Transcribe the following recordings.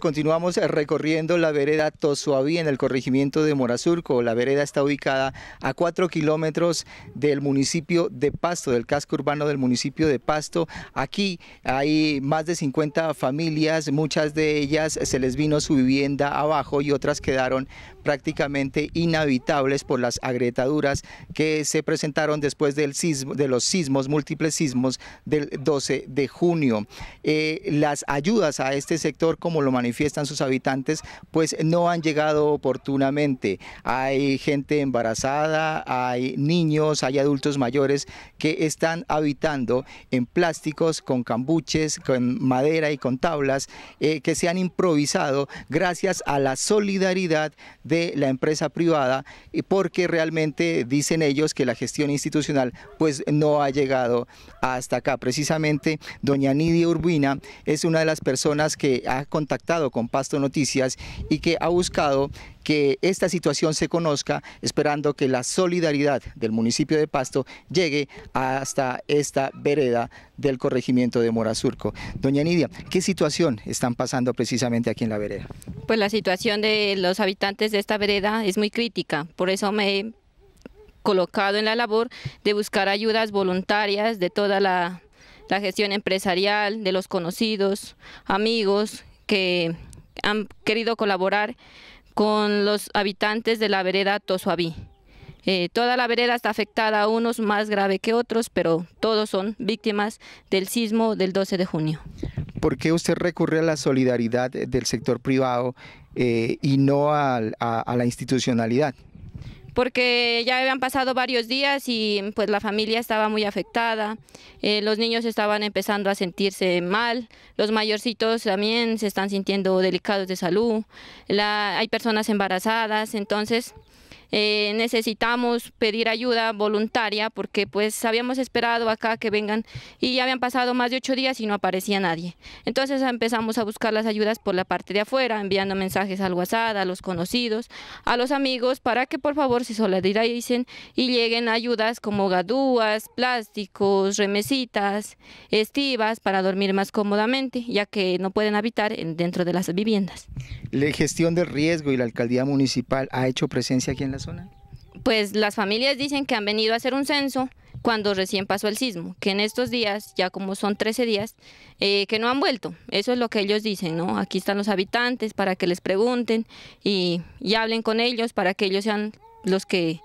Continuamos recorriendo la vereda Tosuaví en el corregimiento de Morazurco. La vereda está ubicada a 4 kilómetros del municipio de Pasto, del casco urbano del municipio de Pasto. Aquí hay más de 50 familias, muchas de ellas se les vino su vivienda abajo y otras quedaron prácticamente inhabitables por las agrietaduras que se presentaron después del sismo, de los sismos, múltiples sismos del 12 de junio. Eh, las ayudas a este sector, como lo manifiestan sus habitantes, pues no han llegado oportunamente. Hay gente embarazada, hay niños, hay adultos mayores que están habitando en plásticos, con cambuches, con madera y con tablas eh, que se han improvisado gracias a la solidaridad de la empresa privada y eh, porque realmente dicen ellos que la gestión institucional pues no ha llegado hasta acá. Precisamente doña Nidia Urbina es una de las personas que ha contactado con Pasto Noticias y que ha buscado que esta situación se conozca, esperando que la solidaridad del municipio de Pasto llegue hasta esta vereda del corregimiento de Morazurco. Doña Nidia, ¿qué situación están pasando precisamente aquí en la vereda? Pues la situación de los habitantes de esta vereda es muy crítica, por eso me he colocado en la labor de buscar ayudas voluntarias de toda la, la gestión empresarial, de los conocidos, amigos que han querido colaborar con los habitantes de la vereda Tosuaví. Eh, toda la vereda está afectada, unos más grave que otros, pero todos son víctimas del sismo del 12 de junio. ¿Por qué usted recurre a la solidaridad del sector privado eh, y no a la institucionalidad? porque ya habían pasado varios días y pues la familia estaba muy afectada, eh, los niños estaban empezando a sentirse mal, los mayorcitos también se están sintiendo delicados de salud, la, hay personas embarazadas, entonces eh, necesitamos pedir ayuda voluntaria porque pues habíamos esperado acá que vengan y ya habían pasado más de ocho días y no aparecía nadie. Entonces empezamos a buscar las ayudas por la parte de afuera, enviando mensajes al WhatsApp, a los conocidos, a los amigos, para que por favor se solidaricen y lleguen ayudas como gadúas, plásticos, remesitas, estivas para dormir más cómodamente, ya que no pueden habitar dentro de las viviendas. La gestión de riesgo y la alcaldía municipal ha hecho presencia aquí en la pues las familias dicen que han venido a hacer un censo cuando recién pasó el sismo, que en estos días, ya como son 13 días, eh, que no han vuelto. Eso es lo que ellos dicen, ¿no? Aquí están los habitantes para que les pregunten y, y hablen con ellos para que ellos sean los que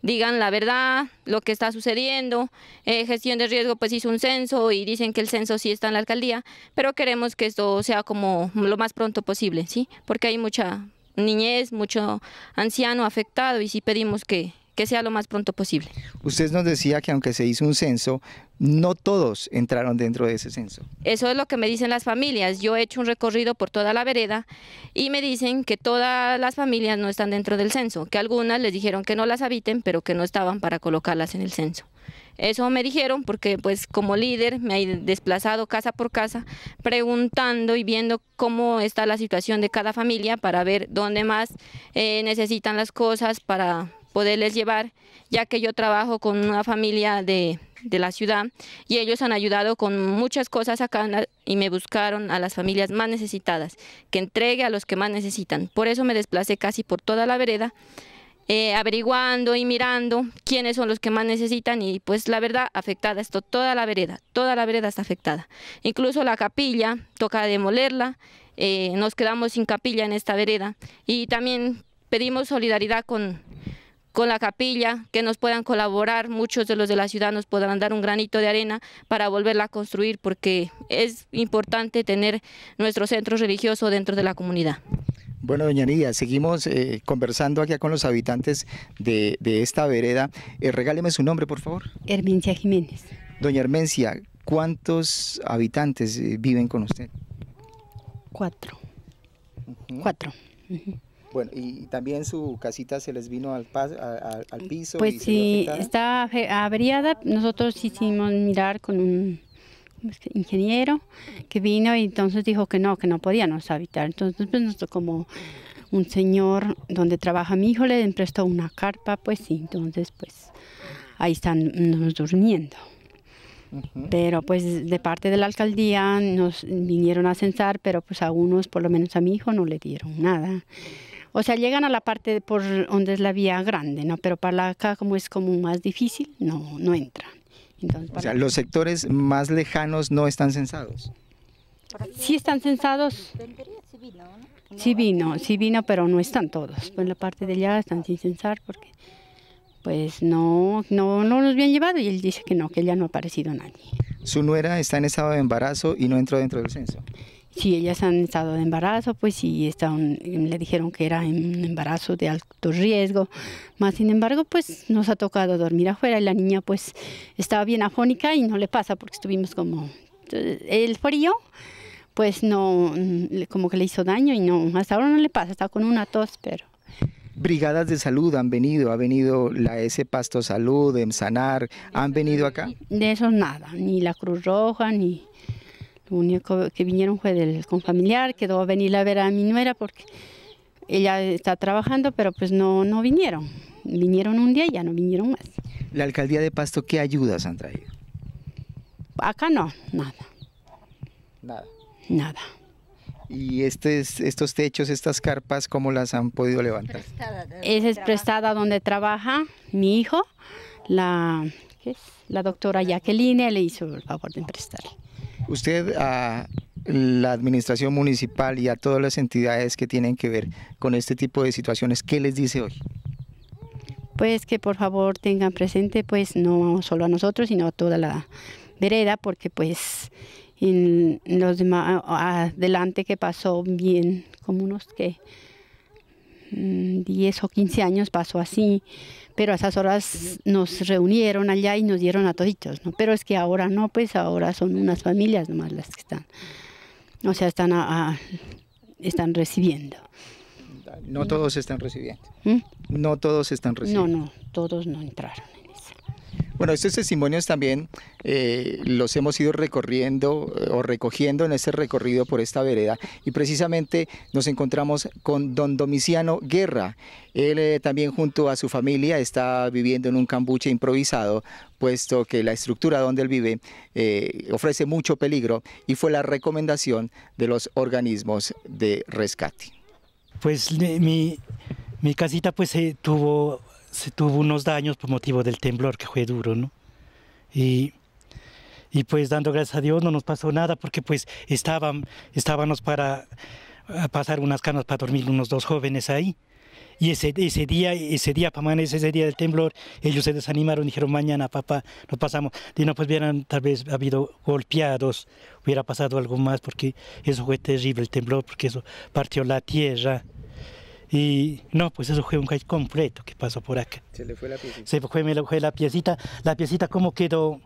digan la verdad, lo que está sucediendo. Eh, gestión de riesgo pues hizo un censo y dicen que el censo sí está en la alcaldía, pero queremos que esto sea como lo más pronto posible, ¿sí? Porque hay mucha, niñez, mucho anciano afectado y sí pedimos que, que sea lo más pronto posible. Usted nos decía que aunque se hizo un censo, no todos entraron dentro de ese censo. Eso es lo que me dicen las familias. Yo he hecho un recorrido por toda la vereda y me dicen que todas las familias no están dentro del censo, que algunas les dijeron que no las habiten, pero que no estaban para colocarlas en el censo. Eso me dijeron porque pues como líder me he desplazado casa por casa preguntando y viendo cómo está la situación de cada familia para ver dónde más eh, necesitan las cosas para poderles llevar, ya que yo trabajo con una familia de, la ciudad y ellos han ayudado con muchas cosas acá y me buscaron a las familias más necesitadas, que entregue a los que más necesitan. Por eso me desplacé casi por toda la vereda eh, averiguando y mirando quiénes son los que más necesitan y pues la verdad afectada esto, toda la vereda, toda la vereda está afectada. Incluso la capilla, toca demolerla, eh, nos quedamos sin capilla en esta vereda y también pedimos solidaridad con, con la capilla, que nos puedan colaborar, muchos de los de la ciudad nos podrán dar un granito de arena para volverla a construir, porque es importante tener nuestro centro religioso dentro de la comunidad. Bueno, doña Nidia, seguimos eh, conversando aquí con los habitantes de, esta vereda. Eh, regáleme su nombre, por favor. Hermencia Jiménez. Doña Hermencia, ¿cuántos habitantes eh, viven con usted? Cuatro. Cuatro. Bueno, y también su casita se les vino al, al piso. Pues sí, está averiada. Nosotros hicimos mirar con un ingeniero que vino y entonces dijo que no, que no podíamos habitar. Entonces, pues, como un señor donde trabaja mi hijo le prestó una carpa, pues, sí entonces, pues, ahí están nos durmiendo. Pero pues de parte de la alcaldía nos vinieron a censar, pero pues a unos, por lo menos a mi hijo, no le dieron nada. O sea, llegan a la parte por donde es la vía grande, ¿no? Pero para acá, como es como más difícil, no, no entran. O sea, los sectores más lejanos no están censados. Sí están censados. Sí vino, sí vino, pero no están todos. Pues la parte de allá están sin censar porque pues no, no, no los habían llevado y él dice que no, que ya no ha aparecido nadie. Su nuera está en estado de embarazo y no entró dentro del censo si ellas han estado de embarazo, pues si están, le dijeron que era un embarazo de alto riesgo. Más sin embargo, pues nos ha tocado dormir afuera y la niña pues estaba bien afónica y no le pasa porque estuvimos como... Eh, el frío, pues no, como que le hizo daño y no, hasta ahora no le pasa, está con una tos, pero... Brigadas de salud han venido, ha venido la ese Pasto Salud, Emsanar, ¿han venido acá? De eso nada, ni la Cruz Roja, ni lo único que vinieron fue del familiar, quedó a venir a ver a mi nuera porque ella está trabajando, pero pues no, no vinieron. Vinieron un día y ya no vinieron más. ¿La alcaldía de Pasto qué ayudas han traído? Acá no, nada. Nada. Nada. ¿Y es estos techos, estas carpas, cómo las han podido levantar? Esa es prestada donde trabaja mi hijo, la, la doctora Jacqueline le hizo el favor de prestar. Usted a la administración municipal y a todas las entidades que tienen que ver con este tipo de situaciones, ¿qué les dice hoy? Pues que por favor tengan presente, pues no solo a nosotros, sino a toda la vereda, porque pues en los demás adelante que pasó bien, como unos que 10 mm, o 15 años pasó así, pero a esas horas nos reunieron allá y nos dieron a toditos, ¿no? Pero es que ahora no, pues ahora son unas familias nomás las que están, o sea, están, están recibiendo. No todos están recibiendo. ¿Mm? No todos están recibiendo. No, no, todos no entraron. Bueno, estos testimonios también eh, los hemos ido recorriendo eh, o recogiendo en este recorrido por esta vereda y precisamente nos encontramos con don Domiciano Guerra. Él eh, también junto a su familia está viviendo en un cambuche improvisado puesto que la estructura donde él vive ofrece mucho peligro y fue la recomendación de los organismos de rescate. Pues mi, mi casita pues tuvo se tuvo unos daños por motivo del temblor, que fue duro, ¿no? Y, y pues dando gracias a Dios no nos pasó nada porque pues estaban, estábamos para pasar unas camas para dormir unos dos jóvenes ahí. Y ese, ese día, ese día, mañana ese día del temblor, ellos se desanimaron, dijeron, mañana, papá, nos pasamos. Y no, pues hubieran tal vez habido golpeados, hubiera pasado algo más, porque eso fue terrible el temblor, porque eso partió la tierra. Y no, pues eso fue un caí completo que pasó por acá. Se le fue la piecita. Se fue, me fue la piecita. La piecita como quedó,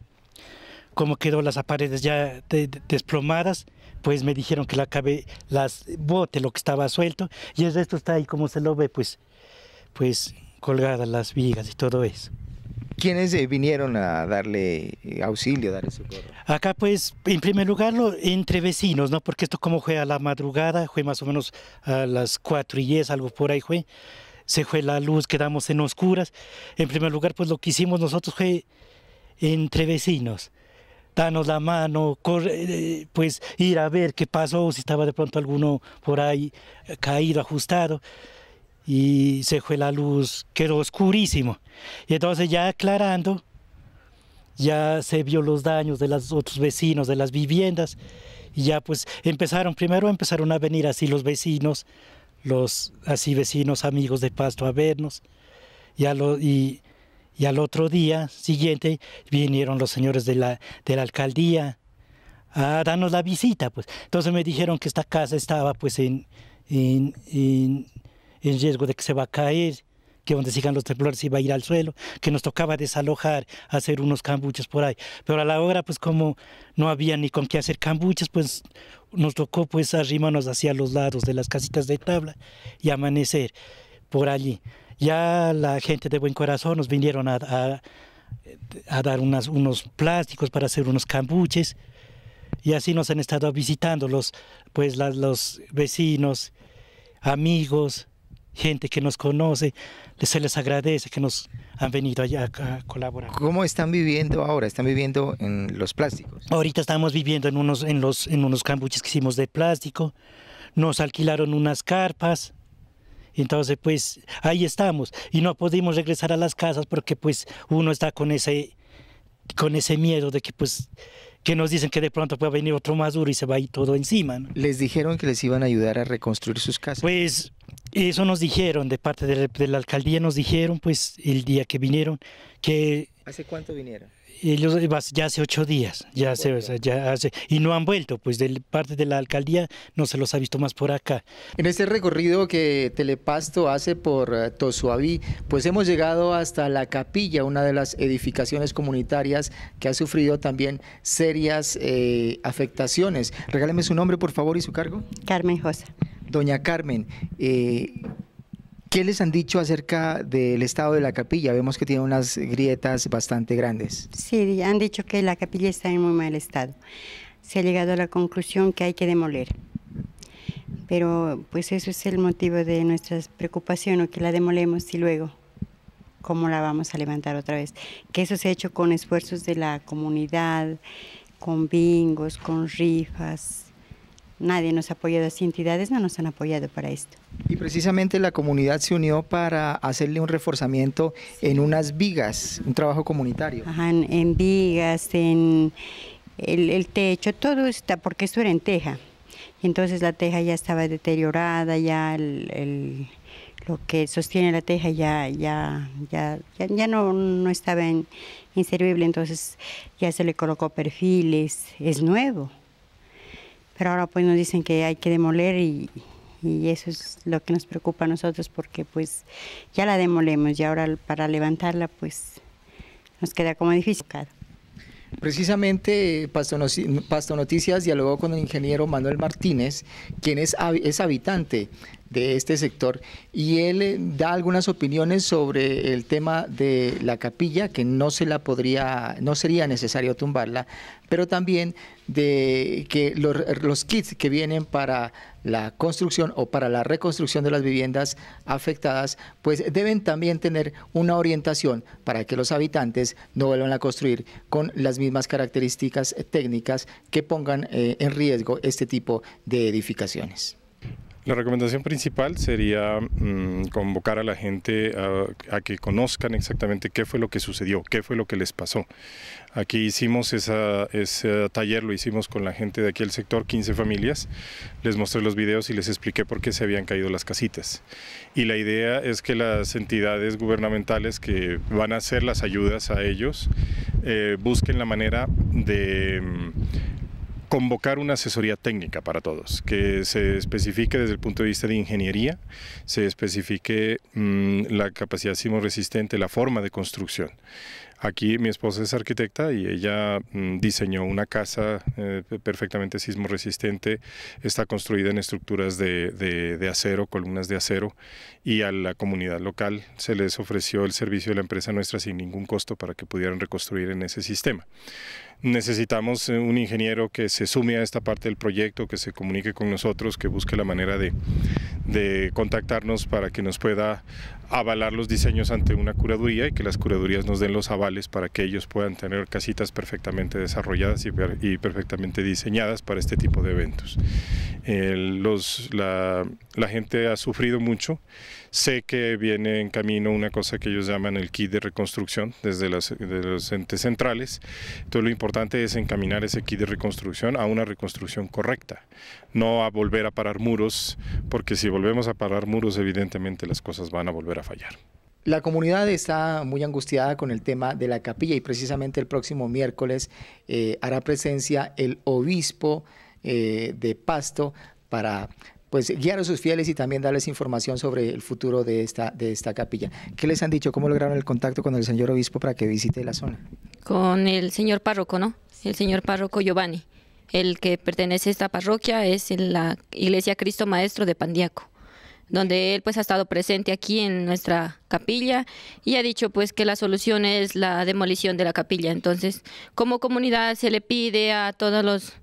como quedó las paredes ya desplomadas, pues me dijeron que la cabe, las bote lo que estaba suelto. Y el resto está ahí como se lo ve, pues, pues colgadas las vigas y todo eso. ¿Quiénes eh, vinieron a darle eh, auxilio, darle socorro? Acá pues, en primer lugar, lo, entre vecinos, ¿no? Porque esto como fue a la madrugada, fue más o menos a las 4 y 10, algo por ahí fue. Se fue la luz, quedamos en oscuras. En primer lugar, pues lo que hicimos nosotros fue entre vecinos danos la mano, eh, pues ir a ver qué pasó, si estaba de pronto alguno por ahí caído, ajustado y se fue la luz, quedó oscurísimo. Y entonces ya aclarando, ya se vio los daños de los otros vecinos, de las viviendas, y ya pues empezaron, primero empezaron a venir así los vecinos, los así vecinos amigos de Pasto a vernos, y, lo, y, y, al otro día siguiente vinieron los señores de la, de la alcaldía a darnos la visita, pues. Entonces me dijeron que esta casa estaba pues en, en en riesgo de que se va a caer, que donde sigan los temblores se iba a ir al suelo, que nos tocaba desalojar, hacer unos cambuches por ahí. Pero a la hora, pues como no había ni con qué hacer cambuches, pues nos tocó pues arrimarnos hacia los lados de las casitas de tabla y amanecer por allí. Ya la gente de buen corazón nos vinieron a, dar unos plásticos para hacer unos cambuches y así nos han estado visitando los, pues, los vecinos, amigos, gente que nos conoce, se les agradece que nos han venido allá a colaborar. ¿Cómo están viviendo ahora? ¿Están viviendo en los plásticos? Ahorita estamos viviendo en unos, en los, en unos cambuches que hicimos de plástico, nos alquilaron unas carpas, entonces pues ahí estamos y no podemos regresar a las casas porque pues uno está con ese, con ese miedo de que pues que nos dicen que de pronto puede venir otro más duro y se va ahí todo encima. ¿Les dijeron que les iban a ayudar a reconstruir sus casas? Pues eso nos dijeron, de parte de, de la alcaldía nos dijeron, pues el día que vinieron, que... ¿Hace cuánto vinieron? ellos eh, ya hace ocho días, ya hace, ya hace, y no han vuelto, pues de parte de la alcaldía no se los ha visto más por acá. En este recorrido que Telepasto hace por eh, Tosuaví, pues hemos llegado hasta la capilla, una de las edificaciones comunitarias que ha sufrido también serias eh, afectaciones. Regáleme su nombre, por favor, y su cargo. Carmen Josa. Doña Carmen, ¿Qué les han dicho acerca del estado de la capilla? Vemos que tiene unas grietas bastante grandes. Sí, han dicho que la capilla está en muy mal estado. Se ha llegado a la conclusión que hay que demoler. Pero pues eso es el motivo de nuestra preocupación, o que la demolemos y luego cómo la vamos a levantar otra vez. Que eso se ha hecho con esfuerzos de la comunidad, con bingos, con rifas, nadie nos ha apoyado, las entidades no nos han apoyado para esto. Y precisamente la comunidad se unió para hacerle un reforzamiento en unas vigas, un trabajo comunitario. Ajá, en, vigas, en el, techo, todo está, porque esto era en teja. Entonces la teja ya estaba deteriorada, ya el, lo que sostiene la teja ya, ya, ya, ya, no, no estaba inservible, entonces ya se le colocó perfiles, es nuevo. Pero ahora pues nos dicen que hay que demoler y, y eso es lo que nos preocupa a nosotros porque pues ya la demolemos y ahora para levantarla pues nos queda como difícil. Precisamente Pasto Noticias dialogó con el ingeniero Manuel Martínez, quien es, es habitante de este sector, y él eh, da algunas opiniones sobre el tema de la capilla, que no se la podría, no sería necesario tumbarla, pero también de que los, kits que vienen para la construcción o para la reconstrucción de las viviendas afectadas, pues deben también tener una orientación para que los habitantes no vuelvan a construir con las mismas características técnicas que pongan eh, en riesgo este tipo de edificaciones. La recomendación principal sería mm, convocar a la gente a, que conozcan exactamente qué fue lo que sucedió, qué fue lo que les pasó. Aquí hicimos ese taller, lo hicimos con la gente de aquí del sector, 15 familias, les mostré los videos y les expliqué por qué se habían caído las casitas. Y la idea es que las entidades gubernamentales que van a hacer las ayudas a ellos eh, busquen la manera de... Mm, convocar una asesoría técnica para todos, que se especifique desde el punto de vista de ingeniería, se especifique mm, la capacidad sismo resistente, la forma de construcción. Aquí mi esposa es arquitecta y ella mm, diseñó una casa eh, perfectamente sismo resistente, está construida en estructuras de, acero, columnas de acero, y a la comunidad local se les ofreció el servicio de la empresa nuestra sin ningún costo para que pudieran reconstruir en ese sistema. Necesitamos eh, un ingeniero que se sume a esta parte del proyecto, que se comunique con nosotros, que busque la manera de, de contactarnos para que nos pueda avalar los diseños ante una curaduría y que las curadurías nos den los avales para que ellos puedan tener casitas perfectamente desarrolladas y, perfectamente diseñadas para este tipo de eventos. los, la, gente ha sufrido mucho, sé que viene en camino una cosa que ellos llaman el kit de reconstrucción desde las, los entes centrales, entonces lo importante es encaminar ese kit de reconstrucción a una reconstrucción correcta, no a volver a parar muros, porque si volvemos a parar muros, evidentemente las cosas van a volver a fallar. La comunidad está muy angustiada con el tema de la capilla y precisamente el próximo miércoles eh, hará presencia el obispo eh, de Pasto para pues guiar a sus fieles y también darles información sobre el futuro de esta, de esta capilla. ¿Qué les han dicho? ¿Cómo lograron el contacto con el señor obispo para que visite la zona? Con el señor párroco, ¿no? El señor párroco Giovanni el que pertenece a esta parroquia es la Iglesia Cristo Maestro de Pandiaco donde él pues ha estado presente aquí en nuestra capilla y ha dicho pues que la solución es la demolición de la capilla. Entonces, como comunidad se le pide a todos los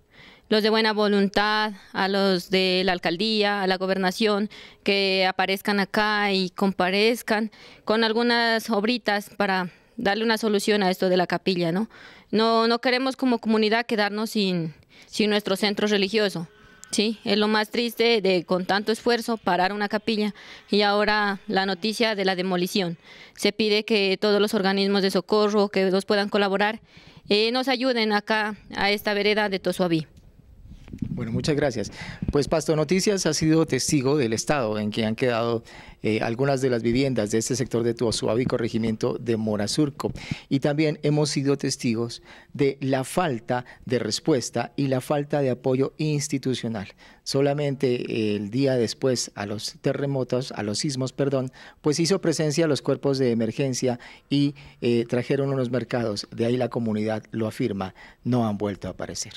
los de buena voluntad, a los de la alcaldía, a la gobernación, que aparezcan acá y comparezcan con algunas obritas para darle una solución a esto de la capilla, ¿no? No, no queremos como comunidad quedarnos sin, sin nuestro centro religioso. Sí, es lo más triste de con tanto esfuerzo parar una capilla y ahora la noticia de la demolición. Se pide que todos los organismos de socorro que nos puedan colaborar eh, nos ayuden acá a esta vereda de Tosuaví. Bueno, muchas gracias. Pues Pasto Noticias ha sido testigo del estado en que han quedado eh, algunas de las viviendas de este sector de y corregimiento de Morazurco. Y también hemos sido testigos de la falta de respuesta y la falta de apoyo institucional. Solamente eh, el día después a los terremotos, a los sismos, perdón, pues hizo presencia los cuerpos de emergencia y eh, trajeron unos mercados. De ahí la comunidad lo afirma, no han vuelto a aparecer.